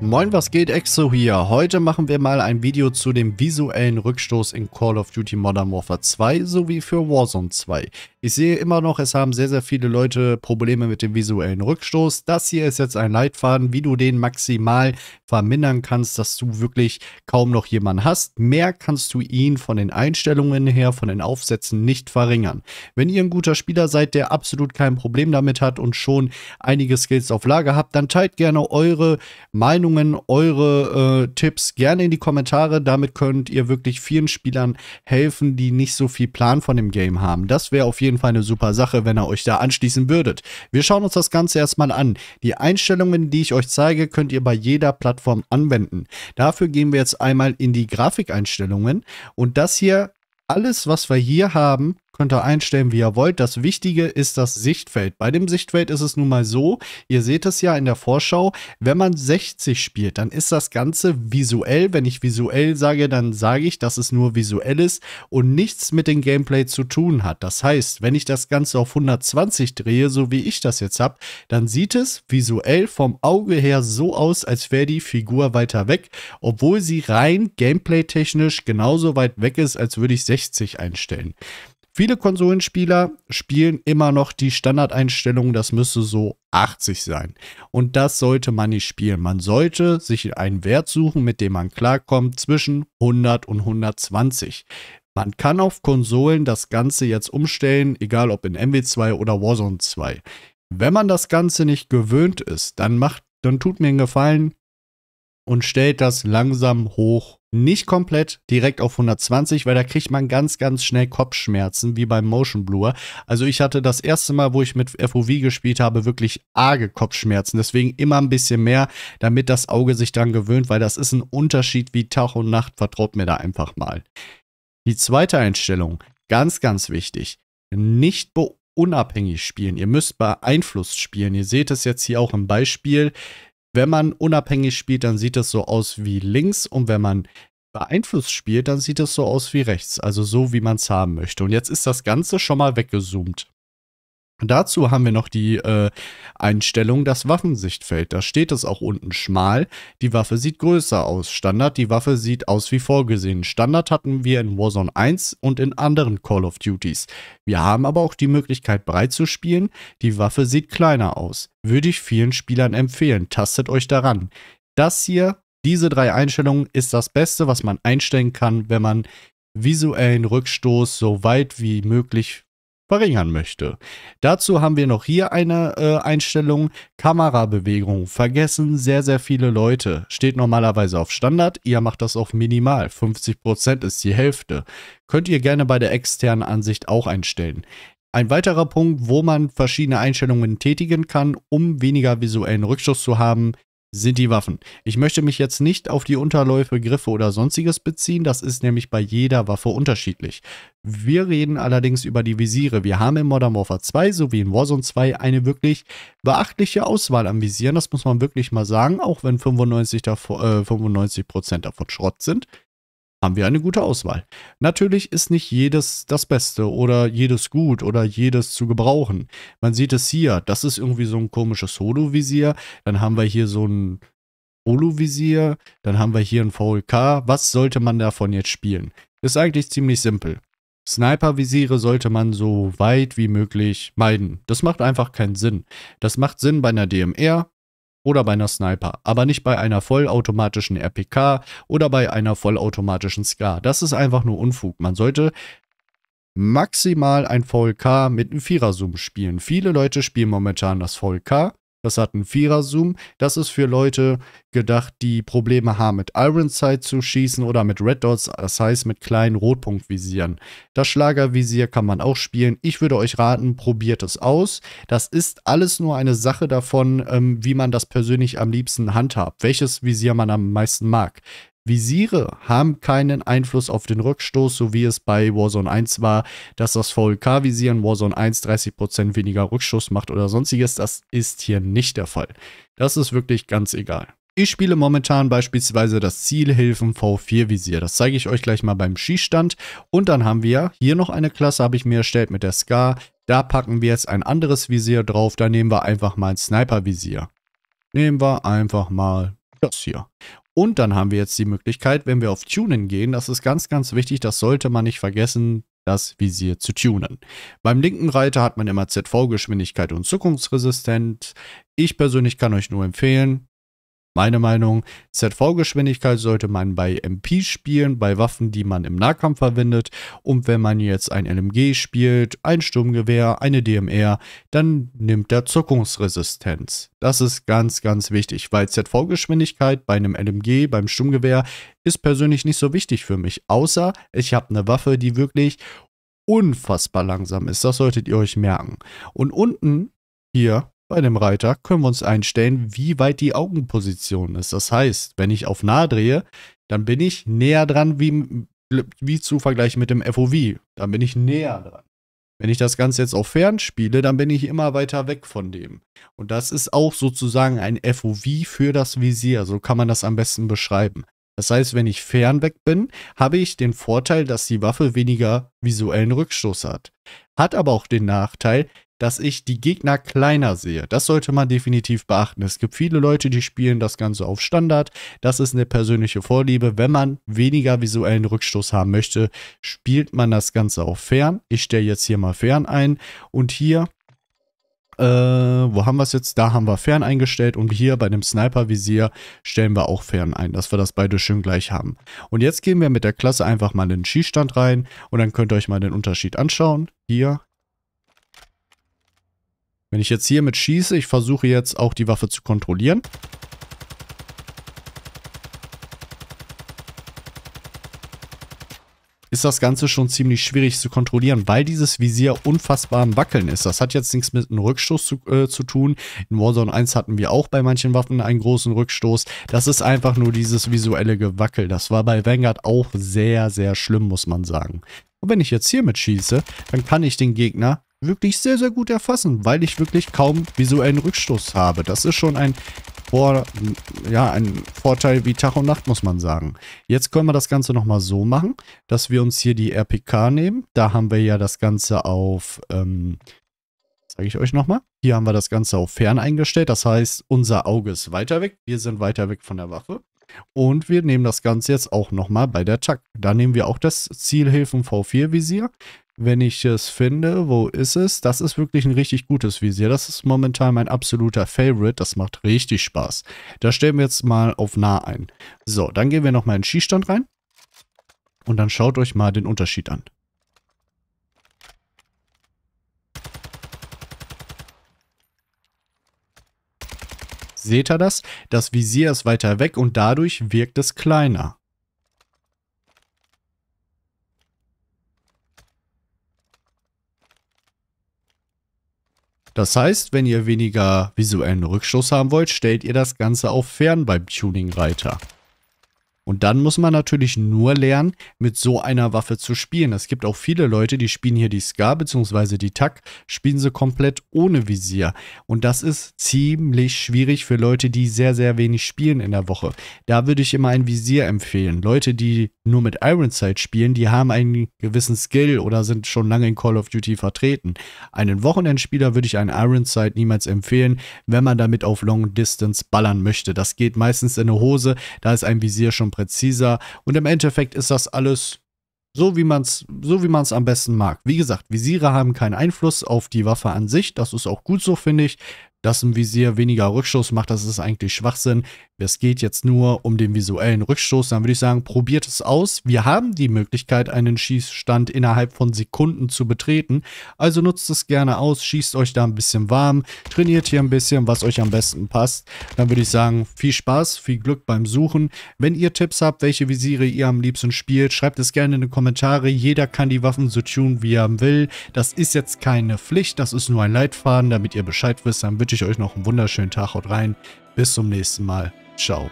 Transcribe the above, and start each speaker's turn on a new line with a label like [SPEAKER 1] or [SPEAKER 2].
[SPEAKER 1] Moin, was geht? Exo hier. Heute machen wir mal ein Video zu dem visuellen Rückstoß in Call of Duty Modern Warfare 2 sowie für Warzone 2. Ich sehe immer noch, es haben sehr, sehr viele Leute Probleme mit dem visuellen Rückstoß. Das hier ist jetzt ein Leitfaden, wie du den maximal vermindern kannst, dass du wirklich kaum noch jemanden hast. Mehr kannst du ihn von den Einstellungen her, von den Aufsätzen nicht verringern. Wenn ihr ein guter Spieler seid, der absolut kein Problem damit hat und schon einige Skills auf Lage habt, dann teilt gerne eure Meinung Meinungen, eure äh, Tipps gerne in die Kommentare. Damit könnt ihr wirklich vielen Spielern helfen, die nicht so viel Plan von dem Game haben. Das wäre auf jeden Fall eine super Sache, wenn ihr euch da anschließen würdet. Wir schauen uns das Ganze erstmal an. Die Einstellungen, die ich euch zeige, könnt ihr bei jeder Plattform anwenden. Dafür gehen wir jetzt einmal in die Grafikeinstellungen und das hier alles, was wir hier haben, Könnt ihr einstellen, wie ihr wollt. Das Wichtige ist das Sichtfeld. Bei dem Sichtfeld ist es nun mal so, ihr seht es ja in der Vorschau, wenn man 60 spielt, dann ist das Ganze visuell. Wenn ich visuell sage, dann sage ich, dass es nur visuell ist und nichts mit dem Gameplay zu tun hat. Das heißt, wenn ich das Ganze auf 120 drehe, so wie ich das jetzt habe, dann sieht es visuell vom Auge her so aus, als wäre die Figur weiter weg, obwohl sie rein gameplay-technisch genauso weit weg ist, als würde ich 60 einstellen. Viele Konsolenspieler spielen immer noch die Standardeinstellung, das müsste so 80 sein. Und das sollte man nicht spielen. Man sollte sich einen Wert suchen, mit dem man klarkommt, zwischen 100 und 120. Man kann auf Konsolen das Ganze jetzt umstellen, egal ob in MW2 oder Warzone 2. Wenn man das Ganze nicht gewöhnt ist, dann macht, dann tut mir einen Gefallen und stellt das langsam hoch nicht komplett direkt auf 120, weil da kriegt man ganz, ganz schnell Kopfschmerzen, wie beim Motion Blur. Also ich hatte das erste Mal, wo ich mit FOV gespielt habe, wirklich arge Kopfschmerzen. Deswegen immer ein bisschen mehr, damit das Auge sich dran gewöhnt, weil das ist ein Unterschied wie Tag und Nacht. Vertraut mir da einfach mal. Die zweite Einstellung, ganz, ganz wichtig. Nicht unabhängig spielen. Ihr müsst beeinflusst spielen. Ihr seht es jetzt hier auch im Beispiel. Wenn man unabhängig spielt, dann sieht das so aus wie links und wenn man beeinflusst spielt, dann sieht das so aus wie rechts, also so wie man es haben möchte. Und jetzt ist das Ganze schon mal weggezoomt. Dazu haben wir noch die äh, Einstellung, das Waffensichtfeld. Da steht es auch unten schmal. Die Waffe sieht größer aus. Standard, die Waffe sieht aus wie vorgesehen. Standard hatten wir in Warzone 1 und in anderen Call of Duties. Wir haben aber auch die Möglichkeit breit zu spielen. Die Waffe sieht kleiner aus. Würde ich vielen Spielern empfehlen. Tastet euch daran. Das hier, diese drei Einstellungen, ist das Beste, was man einstellen kann, wenn man visuellen Rückstoß so weit wie möglich verringern möchte. Dazu haben wir noch hier eine äh, Einstellung, Kamerabewegung, vergessen sehr, sehr viele Leute. Steht normalerweise auf Standard, ihr macht das auf minimal, 50% ist die Hälfte. Könnt ihr gerne bei der externen Ansicht auch einstellen. Ein weiterer Punkt, wo man verschiedene Einstellungen tätigen kann, um weniger visuellen Rückschuss zu haben, sind die Waffen. Ich möchte mich jetzt nicht auf die Unterläufe, Griffe oder sonstiges beziehen, das ist nämlich bei jeder Waffe unterschiedlich. Wir reden allerdings über die Visiere. Wir haben in Modern Warfare 2 sowie in Warzone 2 eine wirklich beachtliche Auswahl an Visieren, das muss man wirklich mal sagen, auch wenn 95%, davon, äh, 95 davon Schrott sind haben wir eine gute Auswahl. Natürlich ist nicht jedes das Beste oder jedes gut oder jedes zu gebrauchen. Man sieht es hier, das ist irgendwie so ein komisches Holo-Visier. Dann haben wir hier so ein Holo-Visier. Dann haben wir hier ein VLK. Was sollte man davon jetzt spielen? Ist eigentlich ziemlich simpel. Sniper-Visiere sollte man so weit wie möglich meiden. Das macht einfach keinen Sinn. Das macht Sinn bei einer DMR, oder bei einer Sniper, aber nicht bei einer vollautomatischen RPK oder bei einer vollautomatischen SCAR. Das ist einfach nur Unfug. Man sollte maximal ein VLK mit einem Viererzoom spielen. Viele Leute spielen momentan das VLK das hat einen Vierer-Zoom. Das ist für Leute gedacht, die Probleme haben, mit Iron Sight zu schießen oder mit Red Dots, das heißt mit kleinen Rotpunktvisieren. Das Schlagervisier kann man auch spielen. Ich würde euch raten, probiert es aus. Das ist alles nur eine Sache davon, ähm, wie man das persönlich am liebsten handhabt, welches Visier man am meisten mag. Visiere haben keinen Einfluss auf den Rückstoß, so wie es bei Warzone 1 war, dass das VLK-Visier in Warzone 1 30% weniger Rückstoß macht oder sonstiges. Das ist hier nicht der Fall. Das ist wirklich ganz egal. Ich spiele momentan beispielsweise das Zielhilfen V4 Visier. Das zeige ich euch gleich mal beim Schießstand. Und dann haben wir hier noch eine Klasse, habe ich mir erstellt mit der Scar. Da packen wir jetzt ein anderes Visier drauf. Da nehmen wir einfach mal ein Sniper Visier. Nehmen wir einfach mal das hier. Und dann haben wir jetzt die Möglichkeit, wenn wir auf Tunen gehen, das ist ganz, ganz wichtig, das sollte man nicht vergessen, das Visier zu tunen. Beim linken Reiter hat man immer ZV-Geschwindigkeit und Zukunftsresistent. Ich persönlich kann euch nur empfehlen, meine Meinung, ZV-Geschwindigkeit sollte man bei MP spielen, bei Waffen, die man im Nahkampf verwendet. Und wenn man jetzt ein LMG spielt, ein Sturmgewehr, eine DMR, dann nimmt der Zuckungsresistenz. Das ist ganz, ganz wichtig, weil ZV-Geschwindigkeit bei einem LMG, beim Sturmgewehr, ist persönlich nicht so wichtig für mich. Außer ich habe eine Waffe, die wirklich unfassbar langsam ist. Das solltet ihr euch merken. Und unten hier bei dem Reiter können wir uns einstellen, wie weit die Augenposition ist. Das heißt, wenn ich auf nah drehe, dann bin ich näher dran, wie, wie zu vergleichen mit dem FOV. Dann bin ich näher dran. Wenn ich das Ganze jetzt auf Fern spiele, dann bin ich immer weiter weg von dem. Und das ist auch sozusagen ein FOV für das Visier. So kann man das am besten beschreiben. Das heißt, wenn ich fern weg bin, habe ich den Vorteil, dass die Waffe weniger visuellen Rückstoß hat. Hat aber auch den Nachteil, dass ich die Gegner kleiner sehe. Das sollte man definitiv beachten. Es gibt viele Leute, die spielen das Ganze auf Standard. Das ist eine persönliche Vorliebe. Wenn man weniger visuellen Rückstoß haben möchte, spielt man das Ganze auf Fern. Ich stelle jetzt hier mal Fern ein und hier äh, wo haben wir es jetzt? Da haben wir fern eingestellt und hier bei dem Sniper-Visier stellen wir auch fern ein, dass wir das beide schön gleich haben. Und jetzt gehen wir mit der Klasse einfach mal in den Schießstand rein und dann könnt ihr euch mal den Unterschied anschauen. Hier, wenn ich jetzt hiermit schieße, ich versuche jetzt auch die Waffe zu kontrollieren. Ist das Ganze schon ziemlich schwierig zu kontrollieren, weil dieses Visier unfassbar am Wackeln ist. Das hat jetzt nichts mit einem Rückstoß zu, äh, zu tun. In Warzone 1 hatten wir auch bei manchen Waffen einen großen Rückstoß. Das ist einfach nur dieses visuelle Gewackel. Das war bei Vanguard auch sehr, sehr schlimm, muss man sagen. Und wenn ich jetzt hiermit schieße, dann kann ich den Gegner wirklich sehr, sehr gut erfassen, weil ich wirklich kaum visuellen Rückstoß habe. Das ist schon ein, Vor ja, ein Vorteil wie Tag und Nacht, muss man sagen. Jetzt können wir das Ganze nochmal so machen, dass wir uns hier die RPK nehmen. Da haben wir ja das Ganze auf, ähm, zeige ich euch nochmal. Hier haben wir das Ganze auf Fern eingestellt. Das heißt, unser Auge ist weiter weg. Wir sind weiter weg von der Waffe. Und wir nehmen das Ganze jetzt auch nochmal bei der Tack. Da nehmen wir auch das Zielhilfen V4 Visier wenn ich es finde, wo ist es? Das ist wirklich ein richtig gutes Visier. Das ist momentan mein absoluter Favorite. Das macht richtig Spaß. Da stellen wir jetzt mal auf nah ein. So, dann gehen wir nochmal in den Schießstand rein. Und dann schaut euch mal den Unterschied an. Seht ihr das? Das Visier ist weiter weg und dadurch wirkt es kleiner. Das heißt, wenn ihr weniger visuellen Rückstoß haben wollt, stellt ihr das Ganze auf Fern beim Tuning-Reiter. Und dann muss man natürlich nur lernen, mit so einer Waffe zu spielen. Es gibt auch viele Leute, die spielen hier die Ska bzw. die Tack, spielen sie komplett ohne Visier. Und das ist ziemlich schwierig für Leute, die sehr, sehr wenig spielen in der Woche. Da würde ich immer ein Visier empfehlen. Leute, die nur mit Ironside spielen, die haben einen gewissen Skill oder sind schon lange in Call of Duty vertreten. Einen Wochenendspieler würde ich einen Ironside niemals empfehlen, wenn man damit auf Long Distance ballern möchte. Das geht meistens in eine Hose, da ist ein Visier schon präziser und im Endeffekt ist das alles so wie man es so wie man es am besten mag. Wie gesagt, Visiere haben keinen Einfluss auf die Waffe an sich, das ist auch gut so finde ich dass ein Visier weniger Rückstoß macht, das ist eigentlich Schwachsinn. Es geht jetzt nur um den visuellen Rückstoß, dann würde ich sagen, probiert es aus. Wir haben die Möglichkeit, einen Schießstand innerhalb von Sekunden zu betreten, also nutzt es gerne aus, schießt euch da ein bisschen warm, trainiert hier ein bisschen, was euch am besten passt. Dann würde ich sagen, viel Spaß, viel Glück beim Suchen. Wenn ihr Tipps habt, welche Visiere ihr am liebsten spielt, schreibt es gerne in die Kommentare. Jeder kann die Waffen so tun, wie er will. Das ist jetzt keine Pflicht, das ist nur ein Leitfaden, damit ihr Bescheid wisst, dann wird wünsche ich euch noch einen wunderschönen Tag. Haut rein. Bis zum nächsten Mal. Ciao.